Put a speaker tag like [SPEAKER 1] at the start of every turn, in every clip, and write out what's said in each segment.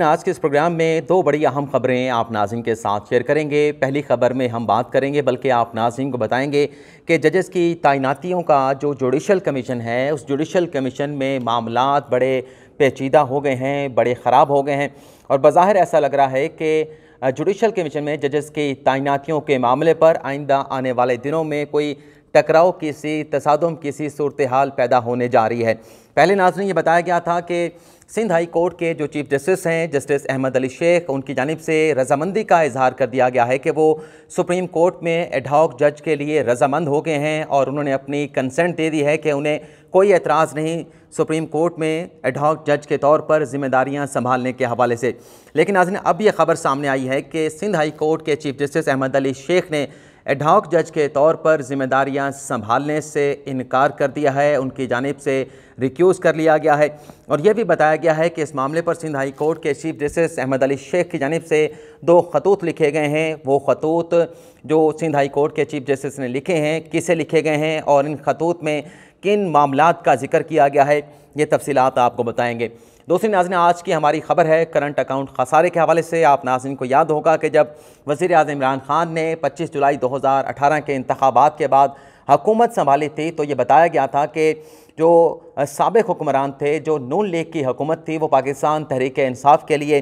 [SPEAKER 1] आज के इस प्रोग्राम में दो बड़ी अहम खबरें आप नाजिम के साथ शेयर करेंगे पहली खबर में हम बात करेंगे बल्कि आप नाजिम को बताएंगे कि जजेस की तैनातियों का जो जुडिशल कमीशन है उस जुडिशल कमीशन में मामला बड़े पेचीदा हो गए हैं बड़े ख़राब हो गए हैं और बज़ाहिर ऐसा लग रहा है कि जुडिशल कमीशन में जजेस की तैनातियों के मामले पर आइंदा आने वाले दिनों में कोई टकराव की सी तसादम की सी सूरत हाल पैदा होने जा रही है पहले नाजरन ये बताया गया था कि सिंध हाई कोर्ट के जो चीफ जस्टिस हैं जस्टिस अहमद अली शेख उनकी जानब से रजामंदी का इजहार कर दिया गया है कि वो सुप्रीम कोर्ट में एडहॉक जज के लिए रजामंद हो गए हैं और उन्होंने अपनी कंसेंट दे दी है कि उन्हें कोई एतराज़ नहीं सुप्रीम कोर्ट में एडहॉक जज के तौर पर जिम्मेदारियां संभालने के हवाले से लेकिन नाजन अब यह खबर सामने आई है कि सिंध हाई कोर्ट के चीफ जस्टिस अहमद अली शेख ने एडहॉक जज के तौर पर जिम्मेदारियां संभालने से इनकार कर दिया है उनकी जानब से रिक्यूज़ कर लिया गया है और यह भी बताया गया है कि इस मामले पर सिंध हाई कोर्ट के चीफ जस्टिस अहमद अली शेख की जानब से दो खतूत लिखे गए हैं वो खतूत जो सिंध हाई कोर्ट के चीफ जस्टिस ने लिखे हैं किसे लिखे गए हैं और इन खतूत में किन मामला का जिक्र किया गया है ये तफसीत आपको बताएँगे दूसरी नाजन आज की हमारी खबर है करंट अकाउंट खसारे के हवाले से आप नाजन को याद होगा कि जब वज़ी अजम इमरान ख़ान ने पच्चीस जुलाई दो हज़ार अठारह के इंतबात के बाद हकूमत संभाली थी तो ये बताया गया था कि जो सबक हुक्मरान थे जो नून लीग की हुकूमत थी वो पाकिस्तान तहरीक इंसाफ के लिए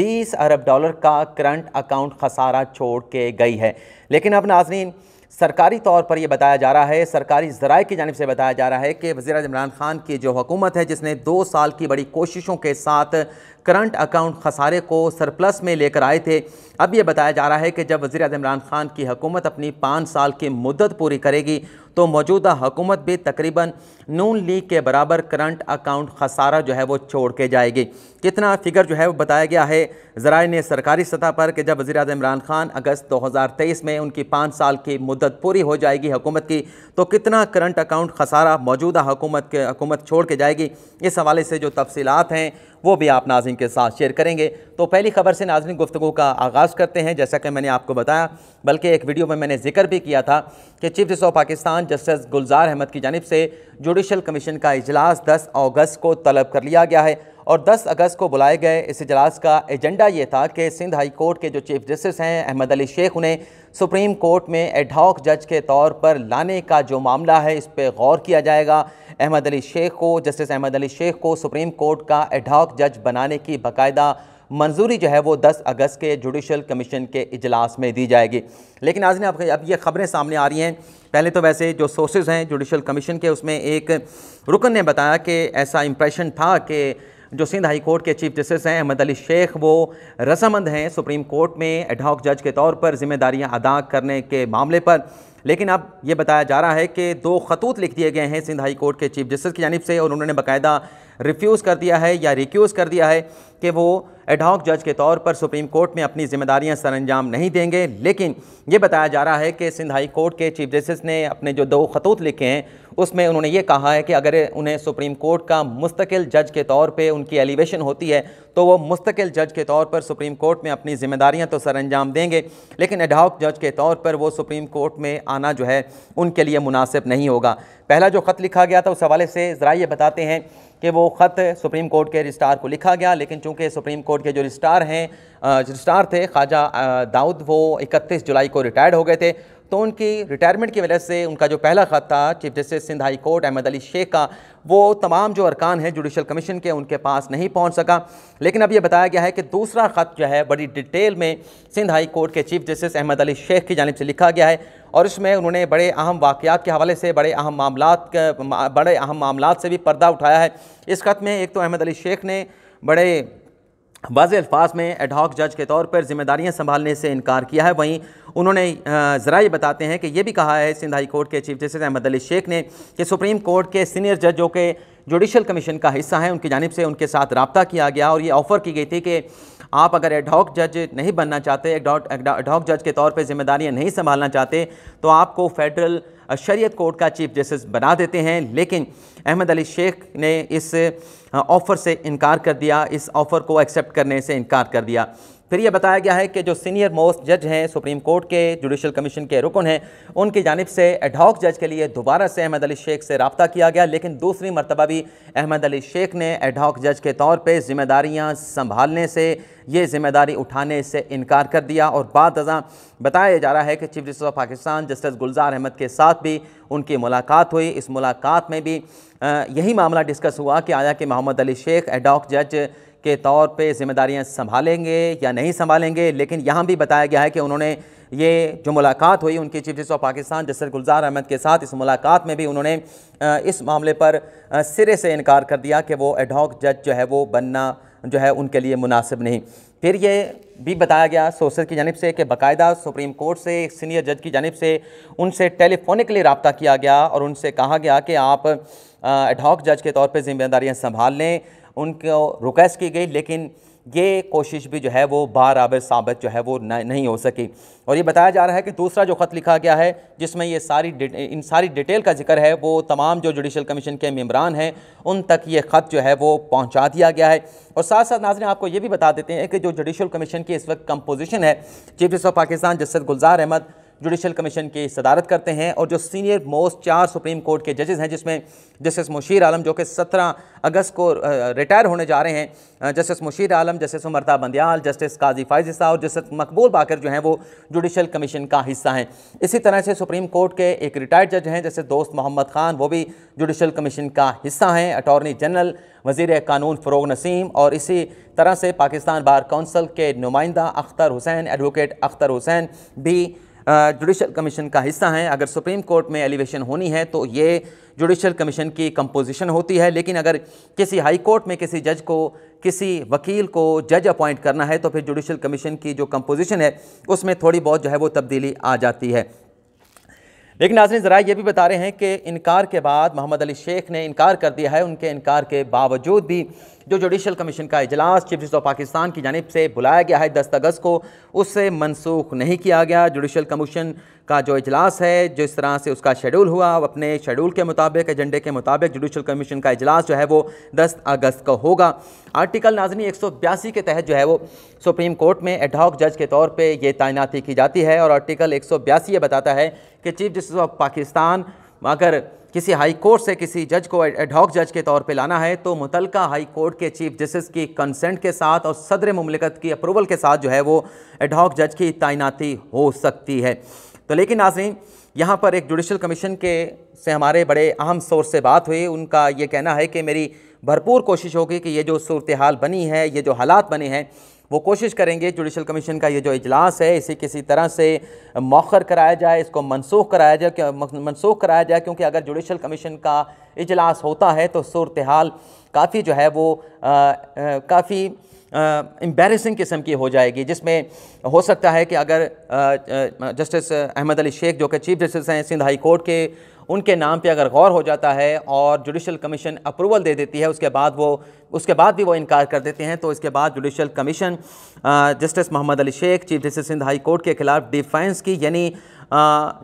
[SPEAKER 1] 20 अरब डॉलर का करंट अकाउंट खसारा छोड़ के गई है लेकिन अब नाजरीन सरकारी तौर पर यह बताया जा रहा है सरकारी ज़राए की जानब से बताया जा रहा है कि वज़ी इमरान खान की जो हुकूमत है जिसने दो साल की बड़ी कोशिशों के साथ करंट अकाउंट खसारे को सरप्लस में लेकर आए थे अब ये बताया जा रहा है कि जब वज़ी अजम इमरान खान की हुकूमत अपनी पाँच साल की मदत पूरी करेगी तो मौजूदा हुकूमत भी तकरीबन नून लीग के बराबर करंट अकाउंट खसारा जो है वो छोड़ के जाएगी कितना फिगर जो है वो बताया गया है ज़रा ने सरकारी सतह पर कि जब वज़ी अजम इमरान खान अगस्त 2023 में उनकी पाँच साल की मदत पूरी हो जाएगी हुकूमत की तो कितना करंट अकाउंट खसारा मौजूदा हुकूमत के हकूमत छोड़ के जाएगी इस हवाले से जो तफसीत हैं वो भी आप नाजिन के साथ शेयर करेंगे तो पहली खबर से नाजिन गुफ्तु का आगाज़ करते हैं जैसा कि मैंने आपको बताया बल्कि एक वीडियो में मैंने जिक्र भी किया था कि chief justice of Pakistan justice Gulzar Ahmed की जानब से जुडिशल कमीशन का अजलास दस अगस्त को तलब कर लिया गया है और 10 अगस्त को बुलाए गए इस इजलास का एजेंडा ये था कि सिंध हाई कोर्ट के जो चीफ जस्टिस हैं अहमद अली शेख उन्हें सुप्रीम कोर्ट में एडहॉक जज के तौर पर लाने का जो मामला है इस पर गौर किया जाएगा अहमद अली शेख को जस्टिस अहमद अली शेख को सुप्रीम कोर्ट का एडहॉक जज बनाने की बाकायदा मंजूरी जो है वो 10 अगस्त के जुडिशल कमीशन के इजलास में दी जाएगी लेकिन आज ने आप अब ये खबरें सामने आ रही हैं पहले तो वैसे जो सोर्सेज हैं जुडिशल कमीशन के उसमें एक रुकन ने बताया कि ऐसा इम्प्रेशन था कि जो सिंध हाई कोर्ट के चीफ जस्टिस हैं अहमद अली शेख वो रसामंद हैं सुप्रीम कोर्ट में एडहॉक जज के तौर पर जिम्मेदारियां अदा करने के मामले पर लेकिन अब ये बताया जा रहा है कि दो खतूत लिख दिए गए हैं सिंध हाई कोर्ट के चीफ जस्टिस की जानब से और उन्होंने बाकायदा रिफ्यूज़ कर दिया है या रिक्यूज़ कर दिया है कि वो एडहॉक जज के तौर पर सुप्रीम कोर्ट में अपनी जिम्मेदारियां सर अंजाम नहीं देंगे लेकिन ये बताया जा रहा है कि सिंध हाई कोर्ट के चीफ जस्टिस ने अपने जो दो खतूत लिखे हैं उसमें उन्होंने ये कहा है कि अगर उन्हें सुप्रीम कोर्ट का मुस्तकिल जज के तौर पर उनकी एलिवेशन होती है तो वो मुस्तकिल जज के तौर पर सुप्रीम कोर्ट में अपनी जिम्मेदारियाँ तो सर अंजाम देंगे लेकिन एडहाक जज के तौर पर वो सुप्रीम कोर्ट में आना जो है उनके लिए मुनासिब नहीं होगा पहला जो ख़त लिखा गया था उस हवाले से ज़रा ये बताते हैं कि वो ख़त सुप्रीम कोर्ट के रजिस्ट्रार को लिखा गया लेकिन चूँकि सुप्रीम कोर्ट के जो रजिस्ट्रार हैं रजिस्ट्रार थे ख्वाजा दाऊद वो इकतीस जुलाई को रिटायर्ड हो गए थे तो उनकी रिटायरमेंट की वजह से उनका जो पहला ख़त था chief justice Sindh high court Ahmed Ali Shaikh का वो तमाम जो अरकान हैं जुडिशल कमीशन के उनके पास नहीं पहुंच सका लेकिन अब ये बताया गया है कि दूसरा ख़त जो है बड़ी डिटेल में सिंध हाई कोर्ट के चीफ जस्टिस अहमद अली शेख की जानब से लिखा गया है और उसमें उन्होंने बड़े अहम वाक़ात के हवाले से बड़े अहम मामला बड़े अहम मामला से भी पर्दा उठाया है इस ख़त में एक तो अहमद अली शेख ने बड़े वाज़ अल्फाज में एडहॉक जज के तौर पर जिम्मेदारियां संभालने से इनकार किया है वहीं उन्होंने ज़रा बताते हैं कि ये भी कहा है सिंध हाई कोर्ट के चीफ जस्टिस अहमद अली शेख ने कि सुप्रीम कोर्ट के सीनियर जज जो जुडिशल कमीशन का हिस्सा हैं उनकी जानब से उनके साथ रबता किया गया और ये ऑफ़र की गई थी कि आप अगर एडहॉक जज नहीं बनना चाहते एडहॉक जज के तौर पर जिम्मेदारियाँ नहीं संभालना चाहते तो आपको फेडरल शरीयत कोर्ट का चीफ जस्टिस बना देते हैं लेकिन अहमद अली शेख ने इस ऑफ़र से इनकार कर दिया इस ऑफ़र को एक्सेप्ट करने से इनकार कर दिया फिर यह बताया गया है कि जो सीनियर मोस्ट जज हैं सुप्रीम कोर्ट के जुडिशल कमीशन के रुकन हैं उनकी जानब से एडहॉक जज के लिए दोबारा से अहमद अली शेख से रबता किया गया लेकिन दूसरी मरतबा भी अहमद अली शेख ने एडहॉक जज के तौर पर जिम्मेदारियाँ संभालने से ये जिम्मेदारी उठाने से इनकार कर दिया और बाद अजा बताया जा रहा है कि chief justice of Pakistan justice Gulzar Ahmed के साथ भी उनकी मुलाकात हुई इस मुलाकात में भी यही मामला डिस्कस हुआ कि आया कि मोहम्मद अली शेख एडॉक जज के तौर पे ज़िम्मेदारियां संभालेंगे या नहीं संभालेंगे लेकिन यहाँ भी बताया गया है कि उन्होंने ये जो मुलाकात हुई उनकी chief justice of Pakistan justice Gulzar Ahmed के साथ इस मुलाकात में भी उन्होंने इस मामले पर सिरे से इनकार कर दिया कि वो एडहॉक जज जो है वो बनना जो है उनके लिए मुनासिब नहीं फिर ये भी बताया गया सोसर की जानब से कि बाकायदा सुप्रीम कोर्ट से एक सीनियर जज की जानब से उनसे टेलीफोनिकली रबता किया गया और उनसे कहा गया कि आप एडहॉक जज के तौर पर जिम्मेदारियाँ संभाल लें उनको रिक्वेस्ट की गई लेकिन ये कोशिश भी जो है वो बार आबर साबित जो है वो न, नहीं हो सकी और ये बताया जा रहा है कि दूसरा जो ख़त लिखा गया है जिसमें ये सारी इन सारी डिटेल का जिक्र है वो तमाम जो जुडिशल कमीशन के मम्बरान हैं उन तक ये ख़त जो है वो पहुंचा दिया गया है और साथ साथ नाजरें आपको ये भी बता देते हैं कि जो जुडिशल कमीशन की इस वक्त कम्पोजिशन है chief justice of Pakistan justice Gulzar Ahmed judicial commission की सदारत करते हैं और जो सीनियर मोस्ट चार सुप्रीम कोर्ट के जजेस हैं जिसमें जस्टिस मुशीर आलम जो कि 17 अगस्त को रिटायर होने जा रहे हैं जस्टिस मुशीर आलम जस्टिस उमरता बंदयाल जस्टिस काजी फायज और जस्टिस मकबूल बाकर जो हैं वो जुडिशल कमीशन का हिस्सा हैं इसी तरह से सुप्रीम कोर्ट के एक रिटायर्ड जज हैं जैसे दोस्त मोहम्मद खान वो भी जुडिशल कमीशन का हिस्सा हैं अटॉर्नी जनरल वजीर कानून फ़रोग नसीम और इसी तरह से पाकिस्तान बार कौंसल के नुमाइंदा अख्तर हुसैन एडवोकेट अख्तर हुसैन भी जुडिशल कमीशन का हिस्सा हैं अगर सुप्रीम कोर्ट में एलिवेशन होनी है तो ये जुडिशल कमीशन की कंपोजिशन होती है लेकिन अगर किसी हाई कोर्ट में किसी जज को किसी वकील को जज अपॉइंट करना है तो फिर जुडिशल कमीशन की जो कंपोजिशन है उसमें थोड़ी बहुत जो है वो तब्दीली आ जाती है लेकिन नाजरी ज़रा ये भी बता रहे हैं कि इनकार के बाद मोहम्मद अली शेख ने इनकार कर दिया है उनके इनकार के बावजूद भी जो जुडिशल कमीशन का इजलास चीफ जस्टिस ऑफ पाकिस्तान की जानब से बुलाया गया है दस अगस्त को उससे मनसूख नहीं किया गया जुडिशल कमीशन का जो इजलास है जो इस तरह से उसका शेड्यूल हुआ अपने शेड्यूल के मुताबिक एजेंडे के मुताबिक जुडिशल कमीशन का इजलास जो है वो दस अगस्त को होगा आर्टिकल नाजनी एक के तहत जो है वो सुप्रीम कोर्ट में एडहॉक जज के तौर पर यह तैनाती की जाती है और आर्टिकल एक ये बताता है कि चीफ जस्टिस ऑफ पाकिस्तान अगर किसी हाई कोर्ट से किसी जज को एडॉक जज के तौर पे लाना है तो मुतल हाई कोर्ट के चीफ जस्टिस की कंसेंट के साथ और सदर ममलिकत की अप्रूवल के साथ जो है वो एडॉक जज की तैनाती हो सकती है तो लेकिन नाजी यहाँ पर एक जुडिशल कमीशन के से हमारे बड़े अहम सोर्स से बात हुई उनका ये कहना है कि मेरी भरपूर कोशिश होगी कि ये जो सूरत हाल बनी है ये जो हालात बने हैं वो कोशिश करेंगे जुडिशल कमीशन का ये जो इजलास है इसे किसी तरह से मौखर कराया जाए इसको मनसूख कराया जाए मनसूख कराया जाए क्योंकि अगर जुडिशल कमीशन का इजलास होता है तो सूरत हाल काफ़ी जो है वो काफ़ी एम्बेरसिंग किस्म की हो जाएगी जिसमें हो सकता है कि अगर जस्टिस अहमद अली शेख जो कि चीफ जस्टिस हैं सिंध हाई कोर्ट के उनके नाम पे अगर गौर हो जाता है और जुडिशल कमीशन अप्रूवल दे देती है उसके बाद वो उसके बाद भी वो इनकार कर देते हैं तो इसके बाद judicial commission justice Mohammad Ali Shaikh chief justice Sindh high court के खिलाफ डिफेंस की यानी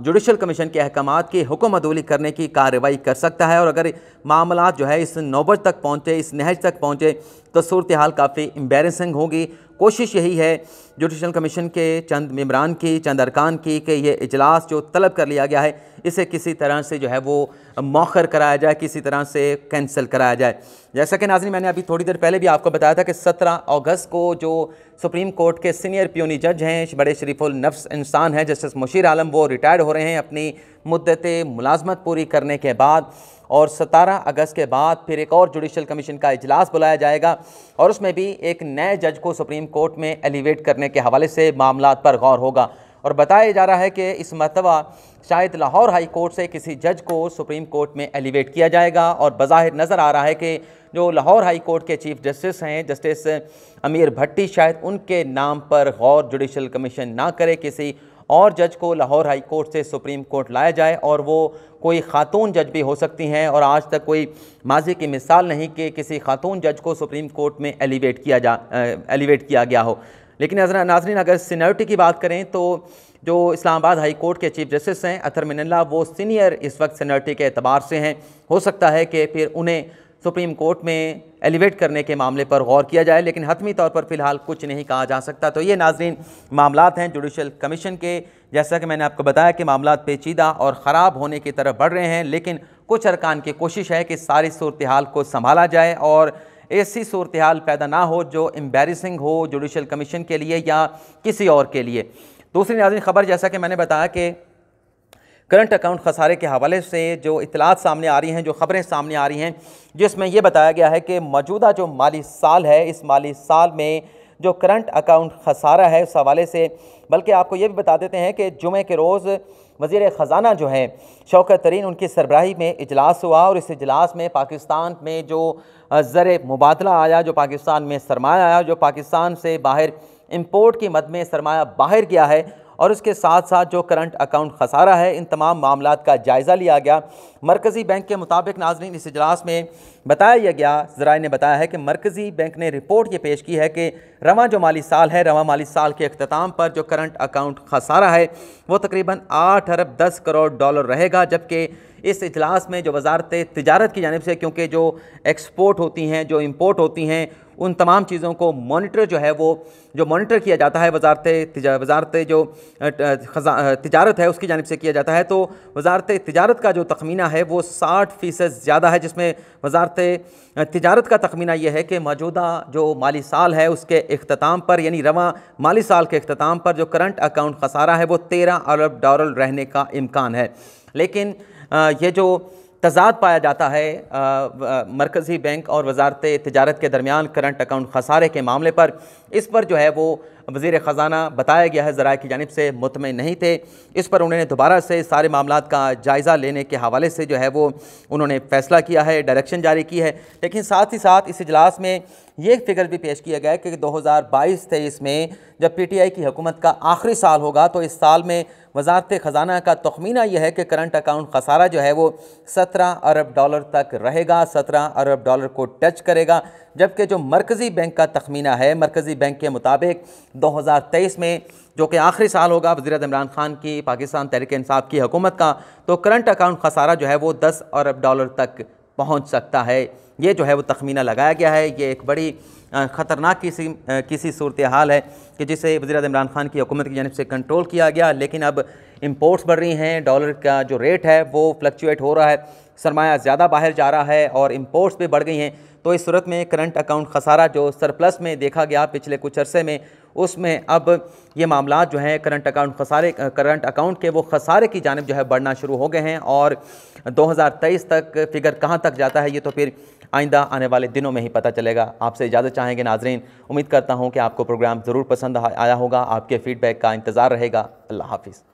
[SPEAKER 1] जुडिशल कमीशन के अहकाम की हुक्म अदोली करने की कार्रवाई कर सकता है और अगर मामला जो है इस नौबत तक पहुँचे इस नहज तक पहुँचे तो सूरत हाल काफ़ी एम्बेरसिंग होगी कोशिश यही है जुडिशल कमीशन के चंद मम्बरान की चंद अरकान की कि ये इजलास जो तलब कर लिया गया है इसे किसी तरह से जो है वो मौखर कराया जाए किसी तरह से कैंसिल कराया जाए जैसा कि नाजरी मैंने अभी थोड़ी देर पहले भी आपको बताया था कि सत्रह अगस्त को जो सुप्रीम कोर्ट के सीनियर प्योनी जज हैं बड़े शरीफुल नफ्स इंसान हैं जस्टिस मुशीर आलम वो रिटायर्ड हो रहे हैं अपनी मुद्दत मुलाजमत पूरी करने के बाद और 17 अगस्त के बाद फिर एक और जुडिशल कमीशन का इजलास बुलाया जाएगा और उसमें भी एक नए जज को सुप्रीम कोर्ट में एलिवेट करने के हवाले से मामला पर गौर होगा और बताया जा रहा है कि इस मरतबा शायद लाहौर हाई कोर्ट से किसी जज को सुप्रीम कोर्ट में एलिवेट किया जाएगा और बाहिर नज़र आ रहा है कि जो लाहौर हाई कोर्ट के चीफ जस्टिस हैं जस्टिस अमीर भट्टी शायद उनके नाम पर गौर जुडिशल कमीशन ना करे किसी और जज को लाहौर हाई कोर्ट से सुप्रीम कोर्ट लाया जाए और वो कोई ख़ातून जज भी हो सकती हैं और आज तक कोई माजी की मिसाल नहीं कि किसी ख़ातून जज को सुप्रीम कोर्ट में एलिवेट किया जा एलिवेट किया गया हो लेकिन नाजरीन अगर सीनियरिटी की बात करें तो जो इस्लामाबाद हाई कोर्ट के चीफ जस्टिस हैं अतर मिनल्ला वो सीनियर इस वक्त सीनियरिटी के अतबार से हैं हो सकता है कि फिर उन्हें सुप्रीम कोर्ट में एलिवेट करने के मामले पर गौर किया जाए लेकिन हतमी तौर पर फिलहाल कुछ नहीं कहा जा सकता तो ये नाजरीन मामला हैं जुडिशल कमीशन के जैसा कि मैंने आपको बताया कि मामला पेचीदा और ख़राब होने की तरफ बढ़ रहे हैं लेकिन कुछ अरकान की कोशिश है कि सारी सूरत हाल को संभाला जाए और ऐसी सूरत हाल पैदा ना हो जो एम्बेरसिंग हो जुडिशल कमीशन के लिए या किसी और के लिए दूसरी नाजरीन खबर जैसा कि मैंने बताया कि करंट अकाउंट खसारे के हवाले से जो इतलात सामने आ रही हैं जो ख़बरें सामने आ रही हैं जिसमें यह बताया गया है कि मौजूदा जो माली साल है इस माली साल में जो करंट अकाउंट खसारा है उस हवाले से बल्कि आपको ये भी बता देते हैं कि जुमे के रोज़ वजीर ख़जाना जो हैं शौकत तरीन उनकी सरबराही में इजलास हुआ और इस इजलास में पाकिस्तान में जो ज़र मुबादला आया जो पाकिस्तान में सरमाया आया जो पाकिस्तान से बाहर इम्पोर्ट की मद में सरमाया बाहर गया है और उसके साथ साथ जो करंट अकाउंट खसारा है इन तमाम मामला का जायज़ा लिया गया मरकज़ी बैंक के मुताबिक नाजरीन इस अजलास में बताया यह गया जराए ने बताया है कि मरकज़ी बैंक ने रिपोर्ट ये पेश की है कि रवा जो माली साल है रवा माली साल के अख्ताम पर जो करंट अकाउंट खसारा है वह तकरीबन आठ अरब दस करोड़ डॉलर रहेगा जबकि इस अजलास में जो वजारत तजारत की जानब से क्योंकि जो एक्सपोर्ट होती हैं जो इम्पोर्ट होती हैं उन तमाम चीज़ों को मॉनिटर जो है वो जो मॉनिटर किया जाता है वजारत वजारत जो तजारत है उसकी जानब से किया जाता है तो वजारत तजारत का जो तखमीना है वो साठ फ़ीसद ज़्यादा है जिसमें वजारत तजारत का तखमीना यह है कि मौजूदा जो माली साल है उसके अख्ताम पर यानी रवा माली साल के अख्ताम पर जो करंट अकाउंट खसारा है वो तेरह अरब डॉलर रहने का इम्कान है लेकिन ये जो तजाद पाया जाता है मरकज़ी बैंक और वजारत तजारत के दरमियान करंट अकाउंट खसारे के मामले पर इस पर जो है वो वजीर ख़जाना बताया गया है ज़रा की जानब से मुतमिन नहीं थे इस पर उन्होंने दोबारा से सारे मामला का जायज़ा लेने के हवाले से जो है वो उन्होंने फ़ैसला किया है डायरेक्शन जारी की है लेकिन साथ ही साथ इस इजलास में ये एक फिक्र भी पेश किया गया कि 2022 तेईस में जब पीटीआई की हुकूमत का आखिरी साल होगा तो इस साल में वजारत ख़जाना का तखमीना यह है कि करंट अकाउंट खसारा जो है वो 17 अरब डॉलर तक रहेगा 17 अरब डॉलर को टच करेगा जबकि जो मरकज़ी बैंक का तखमीना है मरकज़ी बैंक के मुताबिक 2023 में जो कि आखिरी साल होगा वजीरत इमरान खान की पाकिस्तान तहरीक इंसाफ की हुकूमत का तो करंट अकाउंट खसारा जो है वो दस अरब डॉलर तक पहुँच सकता है ये जो है वो तखमीना लगाया गया है ये एक बड़ी ख़तरनाक किसी किसी सूरत हाल है कि जिसे वजीरत इमरान खान की हुकूमत की जानब से कंट्रोल किया गया लेकिन अब इम्पोर्ट्स बढ़ रही हैं डॉलर का जो रेट है वो फ्लक्चुएट हो रहा है सरमाया ज़्यादा बाहर जा रहा है और इम्पोर्ट्स भी बढ़ गई हैं तो इस सूरत में करंट अकाउंट खसारा जो सरप्लस में देखा गया पिछले कुछ अरसे में उसमें अब ये मामला जो हैं करंट अकाउंट खसारे करंट अकाउंट के वो खसारे की जानब जो है बढ़ना शुरू हो गए हैं और 2023 तक फिगर कहाँ तक जाता है ये तो फिर आइंदा आने वाले दिनों में ही पता चलेगा आपसे इजाज़त चाहेंगे नाजरीन उम्मीद करता हूँ कि आपको प्रोग्राम ज़रूर पसंद आया होगा आपके फीडबैक का इंतज़ार रहेगा अल्लाह हाफिज़